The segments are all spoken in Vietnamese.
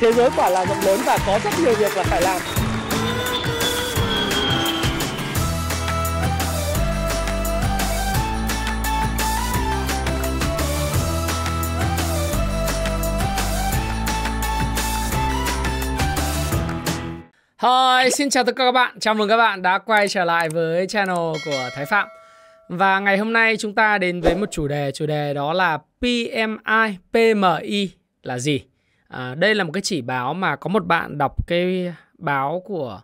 thế giới quả là rộng lớn và có rất nhiều việc là phải làm Hi, xin chào tất cả các bạn. Chào mừng các bạn đã quay trở lại với channel của Thái Phạm. Và ngày hôm nay chúng ta đến với một chủ đề, chủ đề đó là PMI, PMI là gì? À, đây là một cái chỉ báo mà có một bạn đọc cái báo của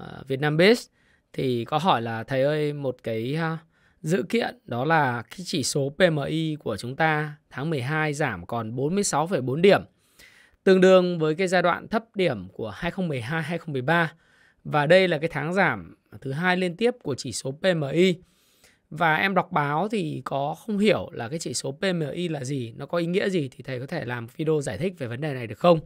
uh, Vietnam Base thì có hỏi là thầy ơi một cái uh, dữ kiện đó là cái chỉ số PMI của chúng ta tháng 12 giảm còn 46,4 điểm tương đương với cái giai đoạn thấp điểm của 2012 2013 và đây là cái tháng giảm thứ hai liên tiếp của chỉ số PMI và em đọc báo thì có không hiểu là cái chỉ số PMI là gì, nó có ý nghĩa gì thì thầy có thể làm video giải thích về vấn đề này được không?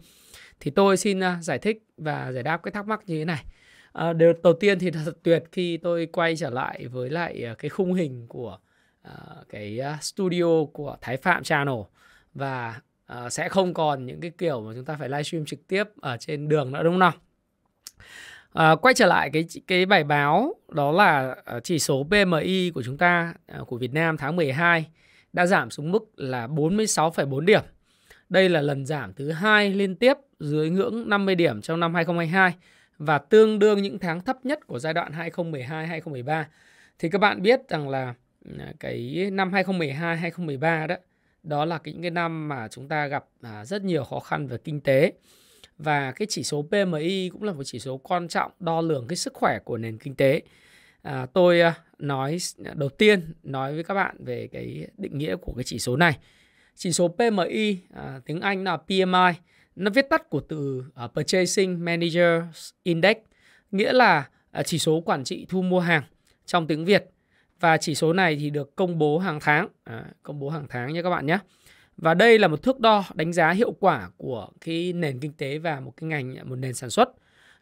Thì tôi xin à, giải thích và giải đáp cái thắc mắc như thế này. À, điều đầu tiên thì thật tuyệt khi tôi quay trở lại với lại à, cái khung hình của uh, cái studio của Thái Phạm Channel và uh, sẽ không còn những cái kiểu mà chúng ta phải livestream trực tiếp ở trên đường nữa đúng không nào? À, quay trở lại cái cái bài báo đó là ờ, chỉ số PMI của chúng ta ờ, của Việt Nam tháng 12 đã giảm xuống mức là 46,4 điểm. Đây là lần giảm thứ hai liên tiếp dưới ngưỡng 50 điểm trong năm 2022 và tương đương những tháng thấp nhất của giai đoạn 2012-2013. Thì các bạn biết rằng là cái năm 2012 2013 đó đó là những cái năm mà chúng ta gặp à, rất nhiều khó khăn về kinh tế và cái chỉ số PMI cũng là một chỉ số quan trọng đo lường cái sức khỏe của nền kinh tế. À, tôi à, nói đầu tiên nói với các bạn về cái định nghĩa của cái chỉ số này. Chỉ số PMI à, tiếng Anh là PMI, nó viết tắt của từ uh, Purchasing Managers Index, nghĩa là uh, chỉ số quản trị thu mua hàng trong tiếng Việt và chỉ số này thì được công bố hàng tháng, à, công bố hàng tháng nha các bạn nhé. Và đây là một thước đo đánh giá hiệu quả của cái nền kinh tế và một cái ngành một nền sản xuất.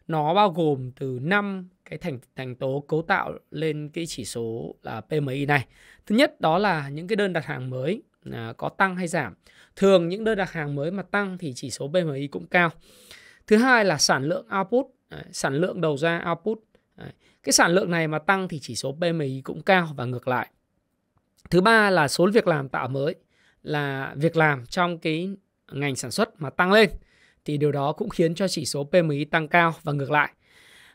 Nó bao gồm từ năm cái thành thành tố cấu tạo lên cái chỉ số là PMI này. Thứ nhất đó là những cái đơn đặt hàng mới à, có tăng hay giảm. Thường những đơn đặt hàng mới mà tăng thì chỉ số PMI cũng cao. Thứ hai là sản lượng output, à, sản lượng đầu ra output. cái sản lượng này mà tăng thì chỉ số PMI cũng cao và ngược lại. Thứ ba là số việc làm tạo mới là việc làm trong cái ngành sản xuất mà tăng lên thì điều đó cũng khiến cho chỉ số PMI tăng cao và ngược lại.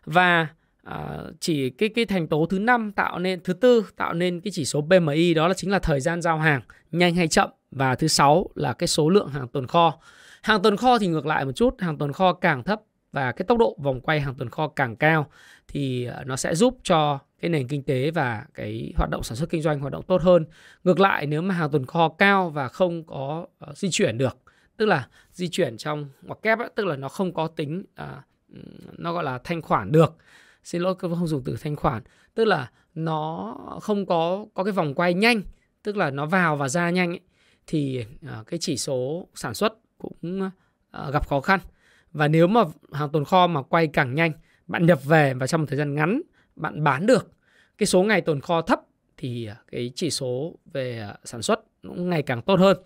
Và À, chỉ cái cái thành tố thứ năm tạo nên thứ tư tạo nên cái chỉ số PMI đó là chính là thời gian giao hàng nhanh hay chậm và thứ sáu là cái số lượng hàng tồn kho hàng tồn kho thì ngược lại một chút hàng tồn kho càng thấp và cái tốc độ vòng quay hàng tồn kho càng cao thì ờ, nó sẽ giúp cho cái nền kinh tế và cái hoạt động sản xuất kinh doanh hoạt động tốt hơn. Ngược lại nếu mà hàng tồn kho cao và không có uh, di chuyển được, tức là di chuyển trong ngoặc kép ấy, tức là nó không có tính uh, nó gọi là thanh khoản được. Xin lỗi tôi không dùng từ thanh khoản, tức là nó không có có cái vòng quay nhanh, tức là nó vào và ra nhanh ấy, thì uh, cái chỉ số sản xuất cũng uh, gặp khó khăn và nếu mà hàng tồn kho mà quay càng nhanh bạn nhập về và trong một thời gian ngắn bạn bán được cái số ngày tồn kho thấp thì à, cái chỉ số về à, sản xuất cũng ngày càng tốt hơn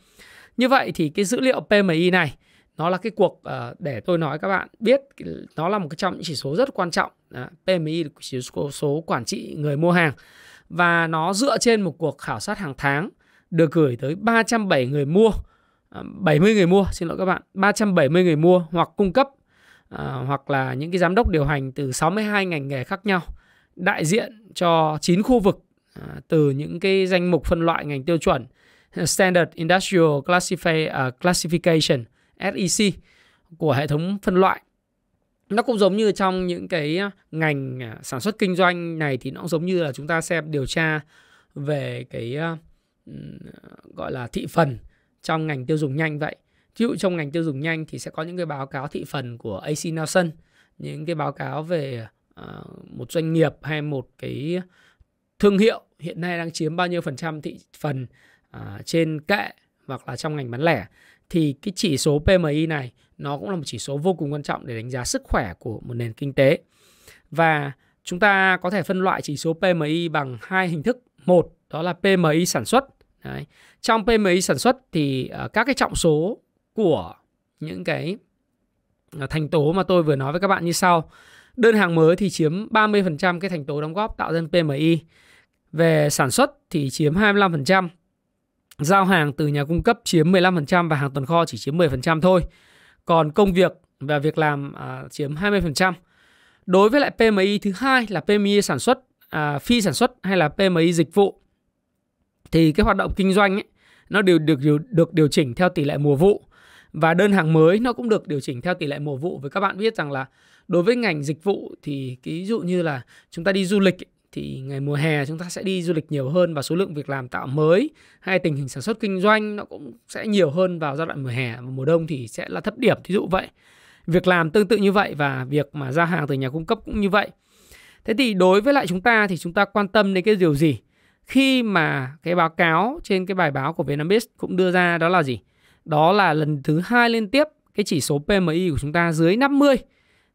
như vậy thì cái dữ liệu PMI này nó là cái cuộc à, để tôi nói các bạn biết nó là một trong những chỉ số rất quan trọng PMI là chỉ số quản trị người mua hàng và nó dựa trên một cuộc khảo sát hàng tháng được gửi tới 307 người mua 70 ờ, người mua xin lỗi các bạn 370 người mua hoặc cung cấp à, hoặc là những cái giám đốc điều hành từ 62 ngành nghề khác nhau đại diện cho 9 khu vực à, từ những cái danh mục phân loại ngành tiêu chuẩn Standard Industrial Classif- uh, Classification SEC của hệ thống phân loại nó cũng giống như trong những cái ngành sản xuất kinh doanh này thì nó cũng giống như là chúng ta xem điều tra về cái uh, gọi là thị phần trong ngành tiêu dùng nhanh vậy. Ví dụ trong ngành tiêu dùng nhanh thì sẽ có những cái báo cáo thị phần của AC Nelson, những cái báo cáo về uh, một doanh nghiệp hay một cái thương hiệu hiện nay đang chiếm bao nhiêu phần trăm thị phần uh, trên kệ hoặc là trong ngành bán lẻ thì cái chỉ số PMI này nó cũng là một chỉ số vô cùng quan trọng để đánh giá sức khỏe của một nền kinh tế. Và chúng ta có thể phân loại chỉ số PMI bằng hai hình thức. Một, đó là PMI sản xuất Đấy. Trong PMI sản xuất thì uh, các cái trọng số của những cái ờ, thành tố mà tôi vừa nói với các bạn như sau. Đơn hàng mới thì chiếm 30% cái thành tố đóng góp tạo ra PMI. Về sản xuất thì chiếm 25%. Giao hàng từ nhà cung cấp chiếm 15% và hàng tuần kho chỉ chiếm 10% thôi. Còn công việc và việc làm à, chiếm 20%. Đối với lại PMI thứ hai là PMI sản xuất, à, phi sản xuất hay là PMI dịch vụ thì cái hoạt động kinh doanh ấy, nó đều được, được được điều chỉnh theo tỷ lệ mùa vụ và đơn hàng mới nó cũng được điều chỉnh theo tỷ lệ mùa vụ với các bạn biết rằng là đối với ngành dịch vụ thì ví dụ như là chúng ta đi du lịch thì ngày mùa hè chúng ta sẽ đi du lịch nhiều hơn và số lượng việc làm tạo mới hay tình hình sản xuất kinh doanh nó cũng sẽ nhiều hơn vào giai đoạn mùa hè và mùa đông thì sẽ là thấp điểm ví dụ vậy việc làm tương tự như vậy và việc mà ra hàng từ nhà cung cấp cũng như vậy thế thì đối với lại chúng ta thì chúng ta quan tâm đến cái điều gì khi mà cái báo cáo trên cái bài báo của Vietnambiz cũng đưa ra đó là gì? Đó là lần thứ hai liên tiếp cái chỉ số PMI của chúng ta dưới 50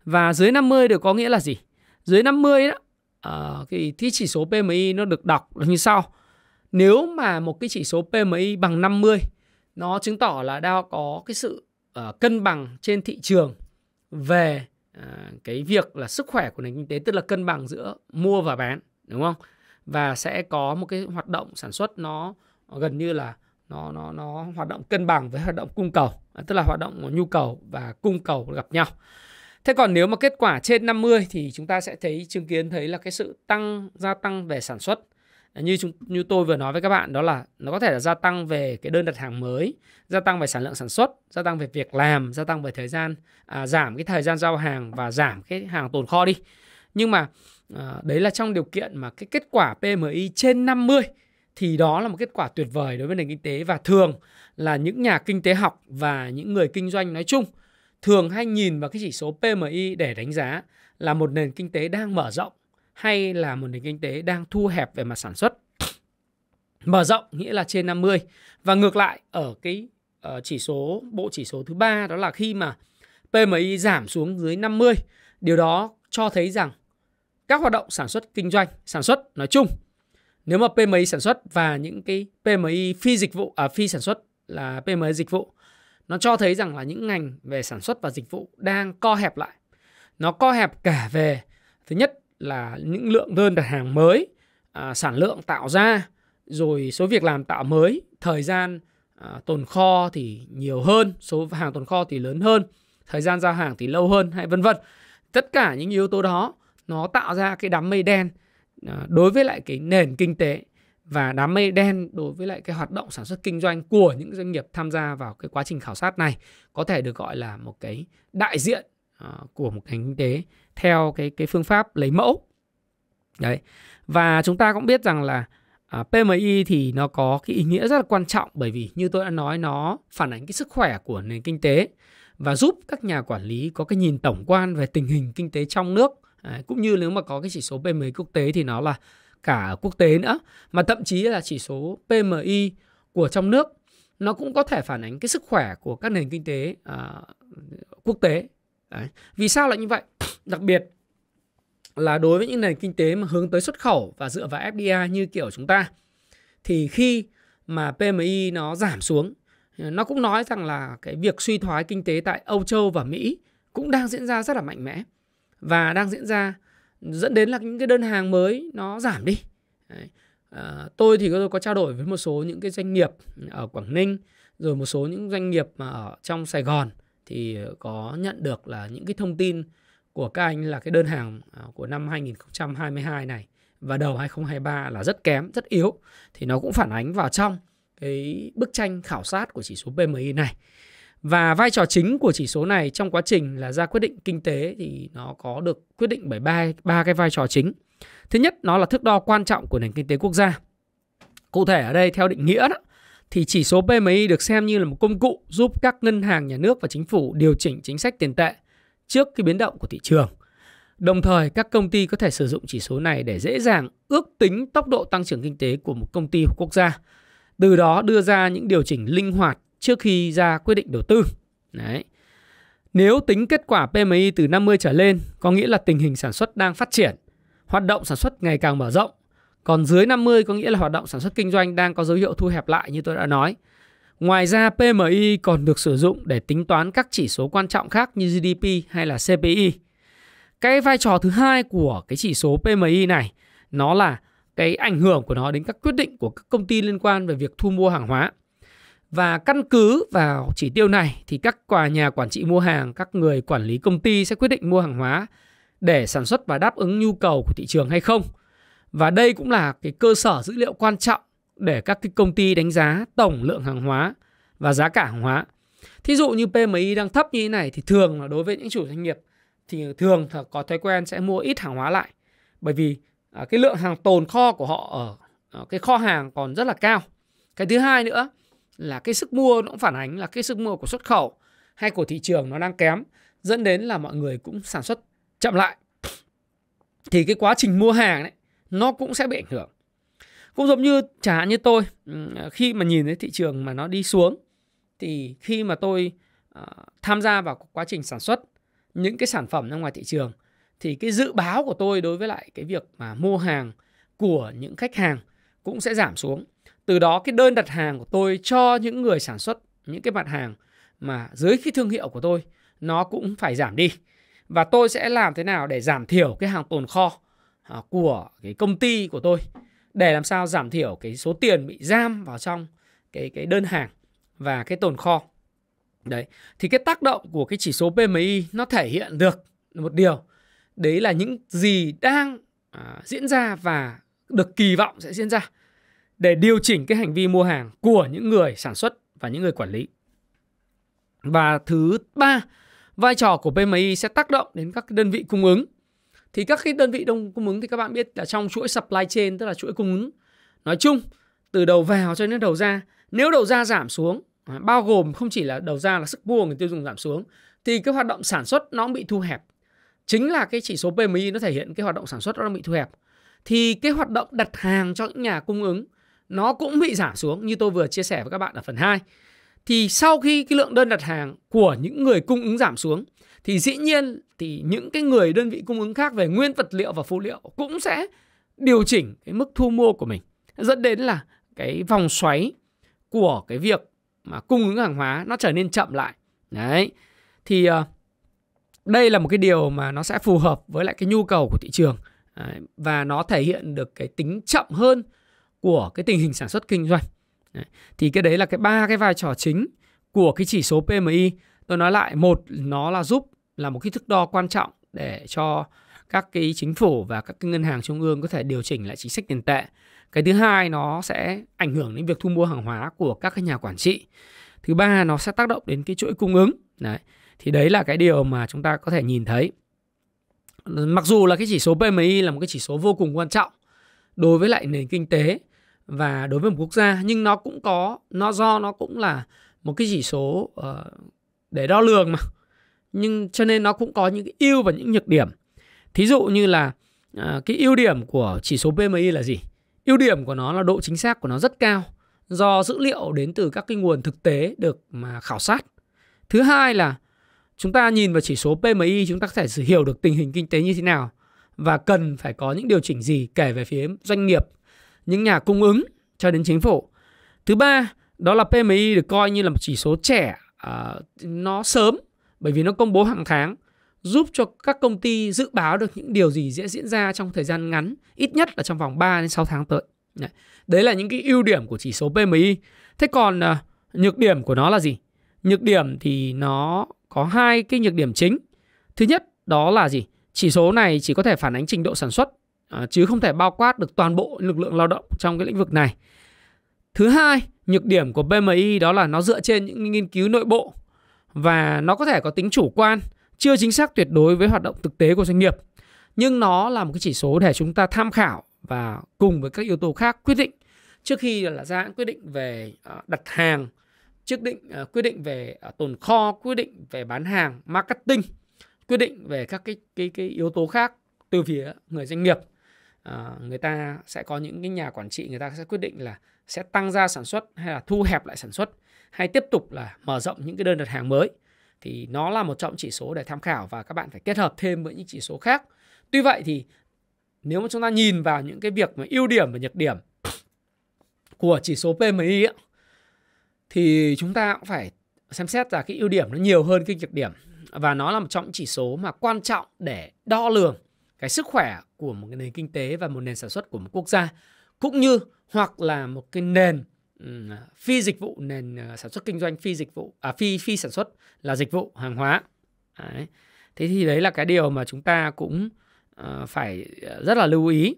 và dưới 50 được có nghĩa là gì? Dưới 50 đó uh, cái, cái chỉ số PMI nó được đọc như sau. Nếu mà một cái chỉ số PMI bằng 50 nó chứng tỏ là đang có cái sự uh, cân bằng trên thị trường về uh, cái việc là sức khỏe của nền kinh tế tức là cân bằng giữa mua và bán đúng không? và sẽ có một cái hoạt động sản xuất nó gần như là nó nó nó hoạt động cân bằng với hoạt động cung cầu, ờ, tức là hoạt động nhu cầu và cung cầu gặp nhau. Thế còn nếu mà kết quả trên 50 thì chúng ta sẽ thấy chứng kiến thấy là cái sự tăng gia tăng về sản xuất ờ, như chúng như tôi vừa nói với các bạn đó là nó có thể là gia tăng về cái đơn đặt hàng mới, gia tăng về sản lượng sản xuất, gia tăng về việc làm, gia tăng về thời gian à, giảm cái thời gian giao hàng và giảm cái hàng tồn kho đi. Nhưng mà Ờ, đấy là trong điều kiện mà cái kết quả PMI trên 50 thì đó là một kết quả tuyệt vời đối với nền kinh tế và thường là những nhà kinh tế học và những người kinh doanh nói chung thường hay nhìn vào cái chỉ số PMI để đánh giá là một nền kinh tế đang mở rộng hay là một nền kinh tế đang thu hẹp về mặt sản xuất. Mở rộng nghĩa là trên 50 và ngược lại ở cái ở ờ, chỉ số bộ chỉ số thứ ba đó là khi mà PMI giảm xuống dưới 50, điều đó cho thấy rằng các hoạt động sản xuất kinh doanh, sản xuất nói chung. Nếu mà PMI sản xuất và những cái PMI phi dịch vụ à phi sản xuất là PMI dịch vụ nó cho thấy rằng là những ngành về sản xuất và dịch vụ đang co hẹp lại. Nó co hẹp cả về thứ nhất là những lượng đơn đặt hàng mới, à, sản lượng tạo ra, rồi số việc làm tạo mới, thời gian à, tồn kho thì nhiều hơn, số hàng tồn kho thì lớn hơn, thời gian giao hàng thì lâu hơn hay vân vân. Tất cả những yếu tố đó nó tạo ra cái đám mây đen à, đối với lại cái nền kinh tế và đám mây đen đối với lại cái hoạt động sản xuất kinh doanh của những doanh nghiệp tham gia vào cái quá trình khảo sát này có thể được gọi là một cái đại diện à, của một ngành kinh tế theo cái cái phương pháp lấy mẫu đấy và chúng ta cũng biết rằng là à, PMI thì nó có cái ý nghĩa rất là quan trọng bởi vì như tôi đã nói nó phản ánh cái sức khỏe của nền kinh tế và giúp các nhà quản lý có cái nhìn tổng quan về tình hình kinh tế trong nước à, cũng như nếu mà có cái chỉ số PMI quốc tế thì nó là cả quốc tế nữa mà thậm chí là chỉ số PMI của trong nước nó cũng có thể phản ánh cái sức khỏe của các nền kinh tế à, quốc tế Đấy. vì sao lại như vậy đặc biệt là đối với những nền kinh tế mà hướng tới xuất khẩu và dựa vào FDI như kiểu chúng ta thì khi mà PMI nó giảm xuống nó cũng nói rằng là cái việc suy thoái kinh tế tại Âu Châu và Mỹ cũng đang diễn ra rất là mạnh mẽ và đang diễn ra dẫn đến là những cái đơn hàng mới nó giảm đi Đấy. À, tôi thì tôi có trao đổi với một số những cái doanh nghiệp ở Quảng Ninh rồi một số những doanh nghiệp mà ở trong Sài Gòn thì có nhận được là những cái thông tin của các anh là cái đơn hàng à, của năm 2022 này và đầu 2023 là rất kém, rất yếu thì nó cũng phản ánh vào trong cái bức tranh khảo sát của chỉ số PMI này. Và vai trò chính của chỉ số này trong quá trình là ra quyết định kinh tế thì nó có được quyết định bởi ba ba cái vai trò chính. Thứ nhất, nó là thước đo quan trọng của nền kinh tế quốc gia. Cụ thể ở đây theo định nghĩa đó, thì chỉ số PMI được xem như là một công cụ giúp các ngân hàng nhà nước và chính phủ điều chỉnh chính sách tiền tệ trước cái biến động của thị trường. Đồng thời, các công ty có thể sử dụng chỉ số này để dễ dàng ước tính tốc độ tăng trưởng kinh tế của một công ty hoặc quốc gia, từ đó đưa ra những điều chỉnh linh hoạt trước khi ra quyết định đầu tư. Đấy. Nếu tính kết quả PMI từ 50 trở lên, có nghĩa là tình hình sản xuất đang phát triển, hoạt động sản xuất ngày càng mở rộng. Còn dưới 50 có nghĩa là hoạt động sản xuất kinh doanh đang có dấu hiệu thu hẹp lại như tôi đã nói. Ngoài ra PMI còn được sử dụng để tính toán các chỉ số quan trọng khác như GDP hay là CPI. Cái vai trò thứ hai của cái chỉ số PMI này nó là cái ảnh hưởng của nó đến các quyết định của các công ty liên quan về việc thu mua hàng hóa. Và căn cứ vào chỉ tiêu này thì các quà nhà quản trị mua hàng, các người quản lý công ty sẽ quyết định mua hàng hóa để sản xuất và đáp ứng nhu cầu của thị trường hay không. Và đây cũng là cái cơ sở dữ liệu quan trọng để các cái công ty đánh giá tổng lượng hàng hóa và giá cả hàng hóa. Thí dụ như PMI đang thấp như thế này thì thường là đối với những chủ doanh nghiệp thì thường có thói quen sẽ mua ít hàng hóa lại bởi vì à, cái lượng hàng tồn kho của họ ở à, cái kho hàng còn rất là cao. Cái thứ hai nữa là cái sức mua nó cũng phản ánh là cái sức mua của xuất khẩu hay của thị trường nó đang kém dẫn đến là mọi người cũng sản xuất chậm lại thì cái quá trình mua hàng đấy nó cũng sẽ bị ảnh hưởng cũng giống như chẳng hạn như tôi ừ, khi mà nhìn thấy thị trường mà nó đi xuống thì khi mà tôi uh, tham gia vào quá trình sản xuất những cái sản phẩm ra ngoài thị trường thì cái dự báo của tôi đối với lại cái việc mà mua hàng của những khách hàng cũng sẽ giảm xuống từ đó cái đơn đặt hàng của tôi cho những người sản xuất những cái mặt hàng mà dưới cái thương hiệu của tôi nó cũng phải giảm đi và tôi sẽ làm thế nào để giảm thiểu cái hàng tồn kho à, của cái công ty của tôi để làm sao giảm thiểu cái số tiền bị giam vào trong cái cái đơn hàng và cái tồn kho đấy thì cái tác động của cái chỉ số PMI nó thể hiện được một điều đấy là những gì đang à, diễn ra và được kỳ vọng sẽ diễn ra để điều chỉnh cái hành vi mua hàng của những người sản xuất và những người quản lý. Và thứ ba, vai trò của PMI sẽ tác động đến các đơn vị cung ứng. Thì các cái đơn vị đông cung ứng thì các bạn biết là trong chuỗi supply chain tức là chuỗi cung ứng nói chung từ đầu vào cho đến đầu ra. Nếu đầu ra giảm xuống, bao gồm không chỉ là đầu ra là sức mua người tiêu dùng giảm xuống thì cái hoạt động sản xuất nó cũng bị thu hẹp. Chính là cái chỉ số PMI nó thể hiện cái hoạt động sản xuất nó bị thu hẹp. Thì cái hoạt động đặt hàng cho những nhà cung ứng nó cũng bị giảm xuống như tôi vừa chia sẻ với các bạn ở phần 2. Thì sau khi cái lượng đơn đặt hàng của những người cung ứng giảm xuống thì dĩ nhiên thì những cái người đơn vị cung ứng khác về nguyên vật liệu và phụ liệu cũng sẽ điều chỉnh cái mức thu mua của mình dẫn đến là cái vòng xoáy của cái việc mà cung ứng hàng hóa nó trở nên chậm lại. Đấy. Thì ờ, đây là một cái điều mà nó sẽ phù hợp với lại cái nhu cầu của thị trường và nó thể hiện được cái tính chậm hơn của cái tình hình sản xuất kinh doanh đấy. thì cái đấy là cái ba cái vai trò chính của cái chỉ số PMI tôi nói lại một nó là giúp là một cái thước đo quan trọng để cho các cái chính phủ và các cái ngân hàng trung ương có thể điều chỉnh lại chính sách tiền tệ cái thứ hai nó sẽ ảnh hưởng đến việc thu mua hàng hóa của các cái nhà quản trị thứ ba nó sẽ tác động đến cái chuỗi cung ứng đấy thì đấy là cái điều mà chúng ta có thể nhìn thấy mặc dù là cái chỉ số PMI là một cái chỉ số vô cùng quan trọng đối với lại nền kinh tế và đối với một quốc gia nhưng nó cũng có nó do nó cũng là một cái chỉ số uh, để đo lường mà nhưng cho nên nó cũng có những cái ưu và những nhược điểm thí dụ như là uh, cái ưu điểm của chỉ số PMI là gì ưu điểm của nó là độ chính xác của nó rất cao do dữ liệu đến từ các cái nguồn thực tế được mà khảo sát thứ hai là chúng ta nhìn vào chỉ số PMI chúng ta có thể hiểu được tình hình kinh tế như thế nào và cần phải có những điều chỉnh gì kể về phía doanh nghiệp, những nhà cung ứng cho đến chính phủ. Thứ ba, đó là PMI được coi như là một chỉ số trẻ uh, nó sớm bởi vì nó công bố hàng tháng giúp cho các công ty dự báo được những điều gì sẽ diễn ra trong thời gian ngắn, ít nhất là trong vòng 3 đến 6 tháng tới. Đấy là những cái ưu điểm của chỉ số PMI. Thế còn uh, nhược điểm của nó là gì? Nhược điểm thì nó có hai cái nhược điểm chính. Thứ nhất đó là gì? Chỉ số này chỉ có thể phản ánh trình độ sản xuất à, chứ không thể bao quát được toàn bộ lực lượng lao động trong cái lĩnh vực này. Thứ hai, nhược điểm của PMI đó là nó dựa trên những nghiên cứu nội bộ và nó có thể có tính chủ quan, chưa chính xác tuyệt đối với hoạt động thực tế của doanh nghiệp. Nhưng nó là một cái chỉ số để chúng ta tham khảo và cùng với các yếu tố khác quyết định trước khi là ra quyết định về à, đặt hàng, trước định à, quyết định về tồn kho, quyết định về bán hàng, marketing quyết định về các cái cái cái yếu tố khác từ phía người doanh nghiệp à, người ta sẽ có những cái nhà quản trị người ta sẽ quyết định là sẽ tăng ra sản xuất hay là thu hẹp lại sản xuất hay tiếp tục là mở rộng những cái đơn đặt hàng mới thì nó là một trong chỉ số để tham khảo và các bạn phải kết hợp thêm với những chỉ số khác tuy vậy thì nếu mà chúng ta nhìn vào những cái việc mà ưu điểm và nhược điểm của chỉ số PMI ấy, thì chúng ta cũng phải xem xét là cái ưu điểm nó nhiều hơn cái nhược điểm và nó là một trong những chỉ số mà quan trọng để đo lường cái sức khỏe của một cái nền kinh tế và một nền sản xuất của một quốc gia cũng như hoặc là một cái nền phi dịch vụ nền ờ, sản xuất kinh doanh phi dịch vụ à phi phi sản xuất là dịch vụ hàng hóa đấy. thế thì đấy là cái điều mà chúng ta cũng ờ, phải ờ, rất là lưu ý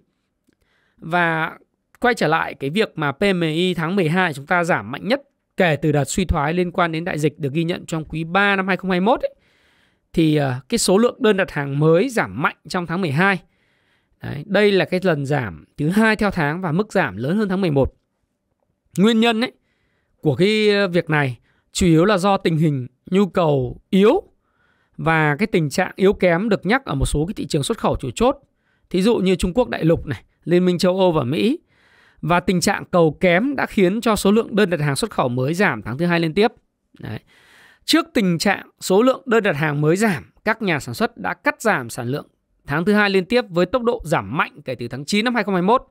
và quay trở lại cái việc mà PMI tháng 12 chúng ta giảm mạnh nhất kể từ đợt suy thoái liên quan đến đại dịch được ghi nhận trong quý 3 năm 2021 ấy, thì ờ, cái số lượng đơn đặt hàng mới giảm mạnh trong tháng 12. Đấy, đây là cái lần giảm thứ hai theo tháng và mức giảm lớn hơn tháng 11. Nguyên nhân ấy, của cái ờ, việc này chủ yếu là do tình hình nhu cầu yếu và cái tình trạng yếu kém được nhắc ở một số cái thị trường xuất khẩu chủ chốt. Thí dụ như Trung Quốc đại lục này, Liên minh châu Âu và Mỹ. Và tình trạng cầu kém đã khiến cho số lượng đơn đặt hàng xuất khẩu mới giảm tháng thứ hai liên tiếp. Đấy. Trước tình trạng số lượng đơn đặt hàng mới giảm, các nhà sản xuất đã cắt giảm sản lượng tháng thứ hai liên tiếp với tốc độ giảm mạnh kể từ tháng 9 năm 2021.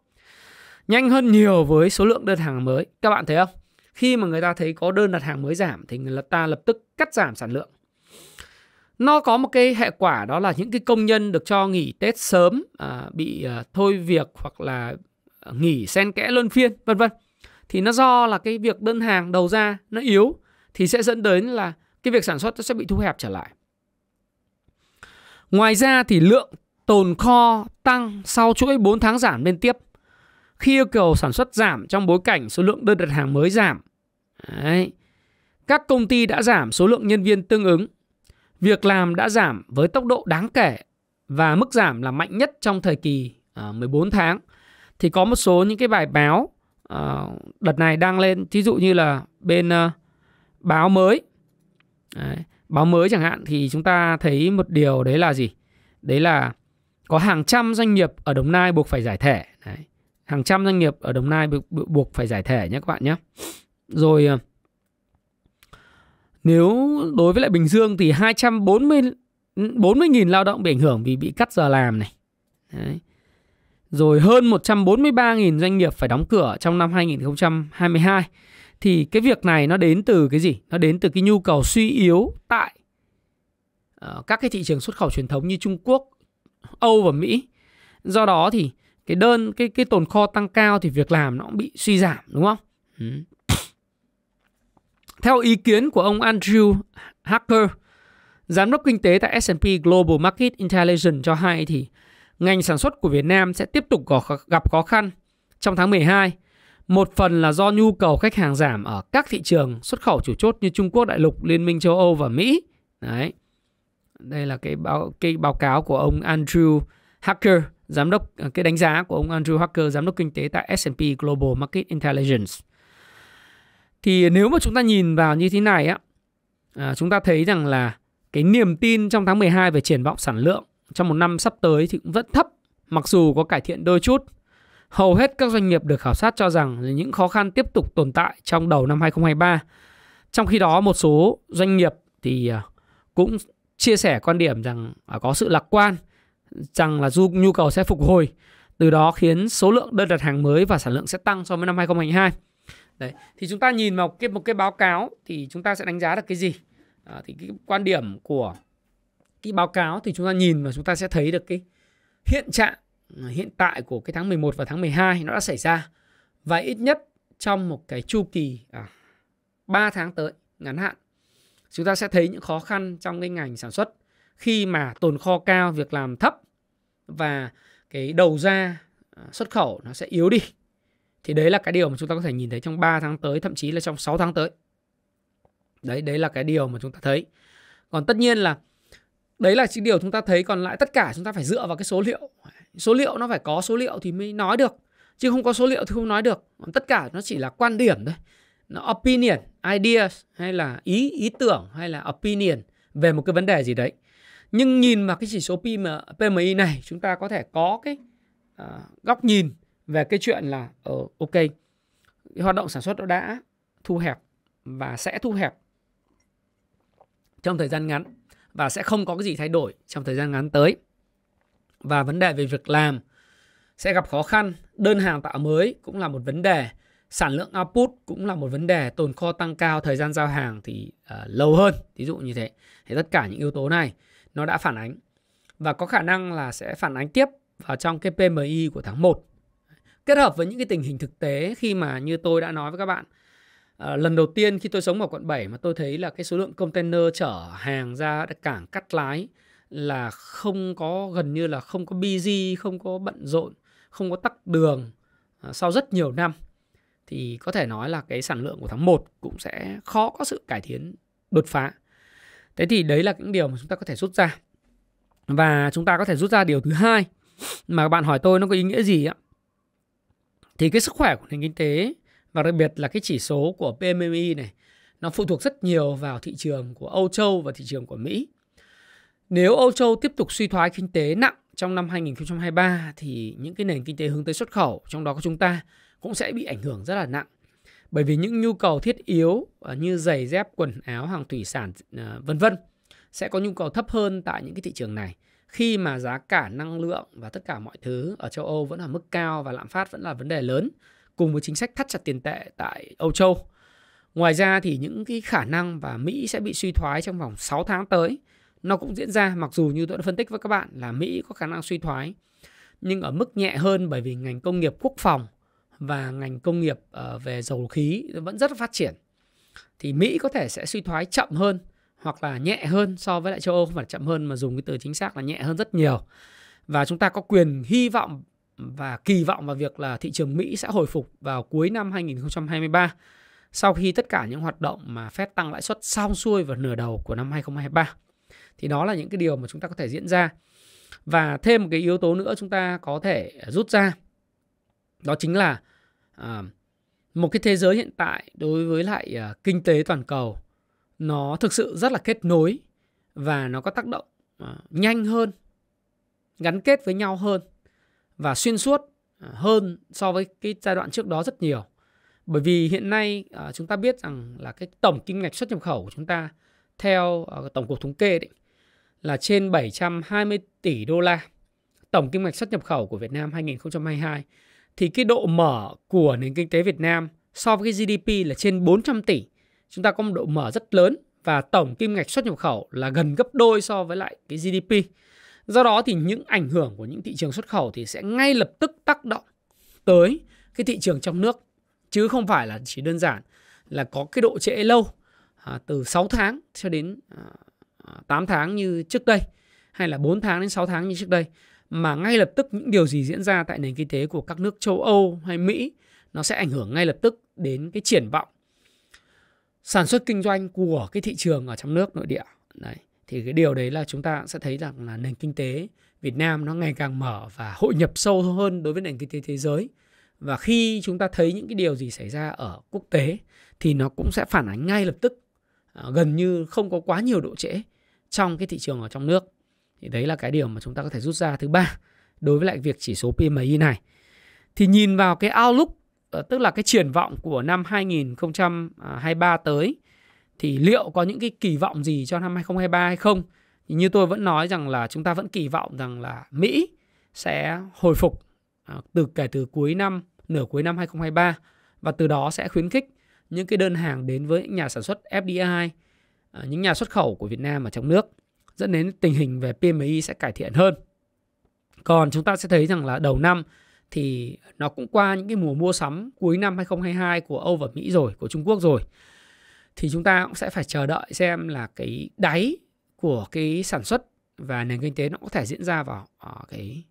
Nhanh hơn nhiều với số lượng đơn hàng mới. Các bạn thấy không? Khi mà người ta thấy có đơn đặt hàng mới giảm thì người ta lập tức cắt giảm sản lượng. Nó có một cái hệ quả đó là những cái công nhân được cho nghỉ Tết sớm à, bị à, thôi việc hoặc là à, nghỉ xen kẽ luân phiên vân vân. Thì nó do là cái việc đơn hàng đầu ra nó yếu thì sẽ dẫn đến là cái việc sản xuất nó sẽ bị thu hẹp trở lại. Ngoài ra thì lượng tồn kho tăng sau chuỗi 4 tháng giảm liên tiếp. Khi yêu cầu sản xuất giảm trong bối cảnh số lượng đơn đặt hàng mới giảm. Đấy. Các công ty đã giảm số lượng nhân viên tương ứng. Việc làm đã giảm với tốc độ đáng kể và mức giảm là mạnh nhất trong thời kỳ 14 à, tháng. Thì có một số những cái bài báo à, đợt này đang lên, thí dụ như là bên à, báo mới Đấy. Báo mới chẳng hạn thì chúng ta thấy một điều đấy là gì? Đấy là có hàng trăm doanh nghiệp ở Đồng Nai buộc phải giải thể. Đấy. Hàng trăm doanh nghiệp ở Đồng Nai buộc, buộc phải giải thể nhé các bạn nhé. Rồi ờ, nếu đối với lại Bình Dương thì 240 40.000 lao động bị ảnh hưởng vì bị cắt giờ làm này. Đấy. Rồi hơn 143.000 doanh nghiệp phải đóng cửa trong năm 2022 thì cái việc này nó đến từ cái gì? Nó đến từ cái nhu cầu suy yếu tại uh, các cái thị trường xuất khẩu truyền thống như Trung Quốc, Âu và Mỹ. Do đó thì cái đơn cái cái tồn kho tăng cao thì việc làm nó cũng bị suy giảm đúng không? Ừ. Theo ý kiến của ông Andrew Hacker, giám đốc kinh tế tại S&P Global Market Intelligence cho hay thì ngành sản xuất của Việt Nam sẽ tiếp tục gặp khó khăn trong tháng 12 một phần là do nhu cầu khách hàng giảm ở các thị trường xuất khẩu chủ chốt như Trung Quốc đại lục, Liên minh châu Âu và Mỹ. Đấy. Đây là cái báo cái báo cáo của ông Andrew Hacker, giám đốc à, cái đánh giá của ông Andrew Hacker, giám đốc kinh tế tại S&P Global Market Intelligence. Thì nếu mà chúng ta nhìn vào như thế này á, à, chúng ta thấy rằng là cái niềm tin trong tháng 12 về triển vọng sản lượng trong một năm sắp tới thì cũng vẫn thấp, mặc dù có cải thiện đôi chút Hầu hết các doanh nghiệp được khảo sát cho rằng những khó khăn tiếp tục tồn tại trong đầu năm 2023. Trong khi đó, một số doanh nghiệp thì à, cũng chia sẻ quan điểm rằng có sự lạc quan rằng là du nhu cầu sẽ phục hồi, từ đó khiến số lượng đơn đặt hàng mới và sản lượng sẽ tăng so với năm 2022. Đấy, thì chúng ta nhìn vào cái một cái báo cáo thì chúng ta sẽ đánh giá được cái gì? À, thì cái quan điểm của cái báo cáo thì chúng ta nhìn và chúng ta sẽ thấy được cái hiện trạng Ờ, hiện tại của cái tháng 11 và tháng 12 nó đã xảy ra và ít nhất trong một cái chu kỳ à, 3 tháng tới ngắn hạn chúng ta sẽ thấy những khó khăn trong cái ngành sản xuất khi mà tồn kho cao, việc làm thấp và cái đầu ra à, xuất khẩu nó sẽ yếu đi. Thì đấy là cái điều mà chúng ta có thể nhìn thấy trong 3 tháng tới, thậm chí là trong 6 tháng tới. Đấy, đấy là cái điều mà chúng ta thấy. Còn tất nhiên là đấy là chỉ điều chúng ta thấy còn lại tất cả chúng ta phải dựa vào cái số liệu số liệu nó phải có số liệu thì mới nói được chứ không có số liệu thì không nói được tất cả nó chỉ là quan điểm thôi nó opinion ideas hay là ý ý tưởng hay là opinion về một cái vấn đề gì đấy nhưng nhìn vào cái chỉ số PMI này chúng ta có thể có cái uh, góc nhìn về cái chuyện là uh, ok hoạt động sản xuất nó đã thu hẹp và sẽ thu hẹp trong thời gian ngắn và sẽ không có cái gì thay đổi trong thời gian ngắn tới. Và vấn đề về việc làm sẽ gặp khó khăn, đơn hàng tạo mới cũng là một vấn đề, sản lượng output cũng là một vấn đề, tồn kho tăng cao, thời gian giao hàng thì uh, lâu hơn, ví dụ như thế. Thì tất cả những yếu tố này nó đã phản ánh và có khả năng là sẽ phản ánh tiếp vào trong cái PMI của tháng 1. Kết hợp với những cái tình hình thực tế khi mà như tôi đã nói với các bạn À, lần đầu tiên khi tôi sống ở quận 7 mà tôi thấy là cái số lượng container chở hàng ra cảng cắt lái là không có gần như là không có busy, không có bận rộn, không có tắc đường à, sau rất nhiều năm thì có thể nói là cái sản lượng của tháng 1 cũng sẽ khó có sự cải tiến đột phá. Thế thì đấy là những điều mà chúng ta có thể rút ra. Và chúng ta có thể rút ra điều thứ hai mà các bạn hỏi tôi nó có ý nghĩa gì ạ? Thì cái sức khỏe của nền kinh tế và đặc biệt là cái chỉ số của PMI này nó phụ thuộc rất nhiều vào thị trường của Âu Châu và thị trường của Mỹ. Nếu Âu Châu tiếp tục suy thoái kinh tế nặng trong năm 2023 thì những cái nền kinh tế hướng tới xuất khẩu trong đó có chúng ta cũng sẽ bị ảnh hưởng rất là nặng. Bởi vì những nhu cầu thiết yếu à, như giày dép, quần áo, hàng thủy sản à, vân vân sẽ có nhu cầu thấp hơn tại những cái thị trường này khi mà giá cả năng lượng và tất cả mọi thứ ở châu Âu vẫn ở mức cao và lạm phát vẫn là vấn đề lớn cùng với chính sách thắt chặt tiền tệ tại Âu Châu. Ngoài ra thì những cái khả năng và Mỹ sẽ bị suy thoái trong vòng 6 tháng tới nó cũng diễn ra mặc dù như tôi đã phân tích với các bạn là Mỹ có khả năng suy thoái nhưng ở mức nhẹ hơn bởi vì ngành công nghiệp quốc phòng và ngành công nghiệp ờ, về dầu khí vẫn rất phát triển. Thì Mỹ có thể sẽ suy thoái chậm hơn hoặc là nhẹ hơn so với lại châu Âu không phải chậm hơn mà dùng cái từ chính xác là nhẹ hơn rất nhiều. Và chúng ta có quyền hy vọng và kỳ vọng vào việc là thị trường Mỹ sẽ hồi phục vào cuối năm 2023 sau khi tất cả những hoạt động mà Fed tăng lãi suất xong xuôi vào nửa đầu của năm 2023. Thì đó là những cái điều mà chúng ta có thể diễn ra. Và thêm một cái yếu tố nữa chúng ta có thể rút ra. Đó chính là à, một cái thế giới hiện tại đối với lại à, kinh tế toàn cầu nó thực sự rất là kết nối và nó có tác động à, nhanh hơn, gắn kết với nhau hơn và xuyên suốt à, hơn so với cái giai đoạn trước đó rất nhiều. Bởi vì hiện nay à, chúng ta biết rằng là cái tổng kim ngạch xuất nhập khẩu của chúng ta theo à, tổng cục thống kê đấy là trên 720 tỷ đô la. Tổng kim ngạch xuất nhập khẩu của Việt Nam 2022 thì cái độ mở của nền kinh tế Việt Nam so với cái GDP là trên 400 tỷ. Chúng ta có một độ mở rất lớn và tổng kim ngạch xuất nhập khẩu là gần gấp đôi so với lại cái GDP. Do đó thì những ảnh hưởng của những thị trường xuất khẩu thì sẽ ngay lập tức tác động tới cái thị trường trong nước chứ không phải là chỉ đơn giản là có cái độ trễ lâu à, từ 6 tháng cho đến à, 8 à, tháng như trước đây hay là 4 tháng đến 6 tháng như trước đây mà ngay lập tức những điều gì diễn ra tại nền kinh tế của các nước châu Âu hay Mỹ nó sẽ ảnh hưởng ngay lập tức đến cái triển vọng sản xuất kinh doanh của cái thị trường ở trong nước nội địa. Đấy thì cái điều đấy là chúng ta sẽ thấy rằng là nền kinh tế Việt Nam nó ngày càng mở và hội nhập sâu hơn đối với nền kinh tế thế giới và khi chúng ta thấy những cái điều gì xảy ra ở quốc tế thì nó cũng sẽ phản ánh ngay lập tức à, gần như không có quá nhiều độ trễ trong cái thị trường ở trong nước thì đấy là cái điều mà chúng ta có thể rút ra thứ ba đối với lại việc chỉ số PMI này thì nhìn vào cái outlook ờ, tức là cái triển vọng của năm 2023 à, tới thì liệu có những cái kỳ vọng gì cho năm 2023 hay không? Thì như tôi vẫn nói rằng là chúng ta vẫn kỳ vọng rằng là Mỹ sẽ hồi phục à, từ kể từ cuối năm nửa cuối năm 2023 và từ đó sẽ khuyến khích những cái đơn hàng đến với nhà sản xuất FDI, à, những nhà xuất khẩu của Việt Nam ở trong nước dẫn đến tình hình về PMI sẽ cải thiện hơn. Còn chúng ta sẽ thấy rằng là đầu năm thì nó cũng qua những cái mùa mua sắm cuối năm 2022 của Âu và Mỹ rồi, của Trung Quốc rồi thì chúng ta cũng sẽ phải chờ đợi xem là cái đáy của cái sản xuất và nền kinh tế nó có thể diễn ra vào ờ, cái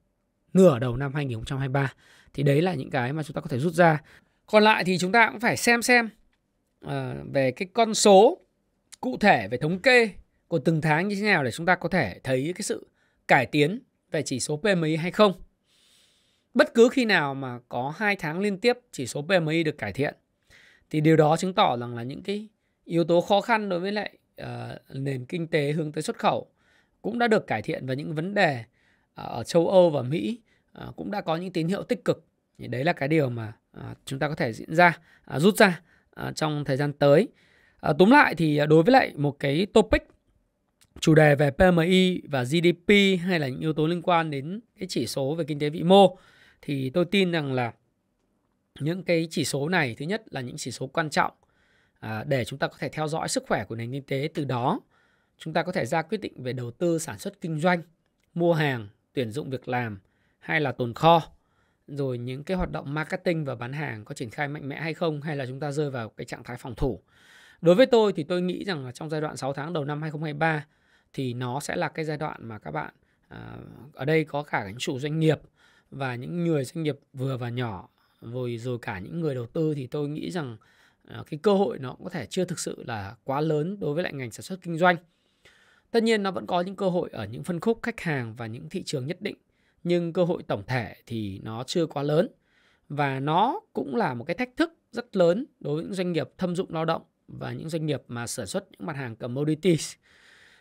nửa đầu năm 2023. Thì đấy là những cái mà chúng ta có thể rút ra. Còn lại thì chúng ta cũng phải xem xem uh, về cái con số cụ thể về thống kê của từng tháng như thế nào để chúng ta có thể thấy cái sự cải tiến về chỉ số PMI hay không. Bất cứ khi nào mà có hai tháng liên tiếp chỉ số PMI được cải thiện thì điều đó chứng tỏ rằng là những cái Yếu tố khó khăn đối với lại uh, nền kinh tế hướng tới xuất khẩu cũng đã được cải thiện và những vấn đề ờ, ở châu Âu và Mỹ uh, cũng đã có những tín hiệu tích cực. Thì đấy là cái điều mà uh, chúng ta có thể diễn ra, uh, rút ra uh, trong thời gian tới. Uh, túm lại thì đối với lại một cái topic chủ đề về PMI và GDP hay là những yếu tố liên quan đến cái chỉ số về kinh tế vĩ mô thì tôi tin rằng là những cái chỉ số này thứ nhất là những chỉ số quan trọng À, để chúng ta có thể theo dõi sức khỏe của nền kinh tế từ đó chúng ta có thể ra quyết định về đầu tư sản xuất kinh doanh mua hàng tuyển dụng việc làm hay là tồn kho rồi những cái hoạt động marketing và bán hàng có triển khai mạnh mẽ hay không hay là chúng ta rơi vào cái trạng thái phòng thủ. Đối với tôi thì tôi nghĩ rằng là trong giai đoạn 6 tháng đầu năm 2023 thì nó sẽ là cái giai đoạn mà các bạn à, ở đây có cả những chủ doanh nghiệp và những người doanh nghiệp vừa và nhỏ rồi rồi cả những người đầu tư thì tôi nghĩ rằng Ờ, cái cơ hội nó có thể chưa thực sự là quá lớn đối với lại ngành sản xuất kinh doanh. Tất nhiên nó vẫn có những cơ hội ở những phân khúc khách hàng và những thị trường nhất định, nhưng cơ hội tổng thể thì nó chưa quá lớn và nó cũng là một cái thách thức rất lớn đối với những doanh nghiệp thâm dụng lao động và những doanh nghiệp mà sản xuất những mặt hàng commodities.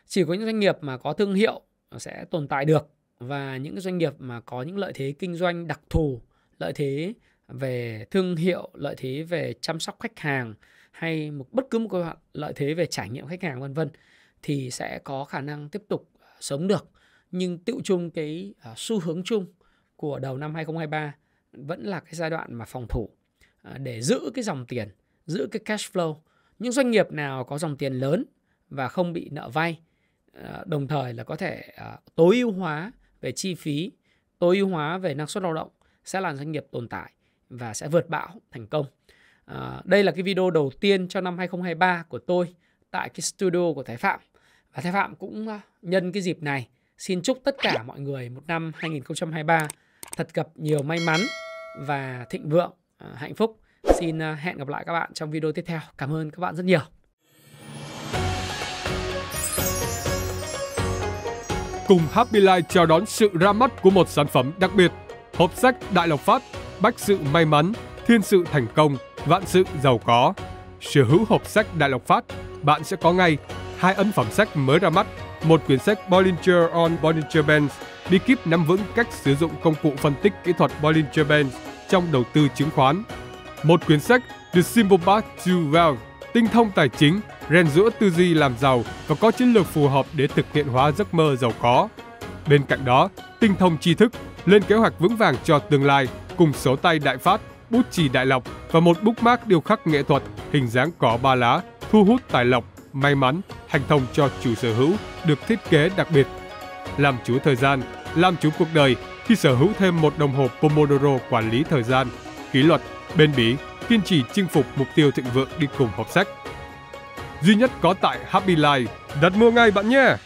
Chỉ có những doanh nghiệp mà có thương hiệu sẽ tồn tại được và những doanh nghiệp mà có những lợi thế kinh doanh đặc thù, lợi thế về thương hiệu lợi thế về chăm sóc khách hàng hay một bất cứ một lợi thế về trải nghiệm khách hàng vân vân thì sẽ có khả năng tiếp tục à, sống được nhưng tựu chung cái à, xu hướng chung của đầu năm 2023 vẫn là cái giai đoạn mà phòng thủ à, để giữ cái dòng tiền, giữ cái cash flow. Những doanh nghiệp nào có dòng tiền lớn và không bị nợ vay đồng thời là có thể tối ưu hóa về chi phí, tối ưu hóa về năng suất lao động sẽ là doanh nghiệp tồn tại và sẽ vượt bão thành công. À, đây là cái video đầu tiên cho năm 2023 của tôi tại cái studio của Thái Phạm. Và Thái Phạm cũng à, nhân cái dịp này xin chúc tất cả mọi người một năm 2023 thật gặp nhiều may mắn và thịnh vượng, à, hạnh phúc. Xin à, hẹn gặp lại các bạn trong video tiếp theo. Cảm ơn các bạn rất nhiều. Cùng Happy Life chào đón sự ra mắt của một sản phẩm đặc biệt, hộp sách Đại Lộc Phát bách sự may mắn, thiên sự thành công, vạn sự giàu có. Sở hữu hộp sách Đại Lộc Phát, bạn sẽ có ngay hai ấn phẩm sách mới ra mắt, một quyển sách Bollinger on Bollinger Bands, bí kíp nắm vững cách sử dụng công cụ phân tích kỹ thuật Bollinger Bands trong đầu tư chứng khoán, một quyển sách The Simple Path to Wealth, tinh thông tài chính, rèn rũa tư duy làm giàu và có chiến lược phù hợp để thực hiện hóa giấc mơ giàu có. Bên cạnh đó, tinh thông tri thức, lên kế hoạch vững vàng cho tương lai cùng số tay đại phát, bút chì đại lộc và một bút mác điêu khắc nghệ thuật hình dáng cỏ ba lá thu hút tài lộc, may mắn, hành thông cho chủ sở hữu được thiết kế đặc biệt. Làm chủ thời gian, làm chủ cuộc đời khi sở hữu thêm một đồng hồ Pomodoro quản lý thời gian, kỷ luật, bền bỉ, kiên trì chinh phục mục tiêu thịnh vượng đi cùng hộp sách. Duy nhất có tại Happy Life, đặt mua ngay bạn nhé!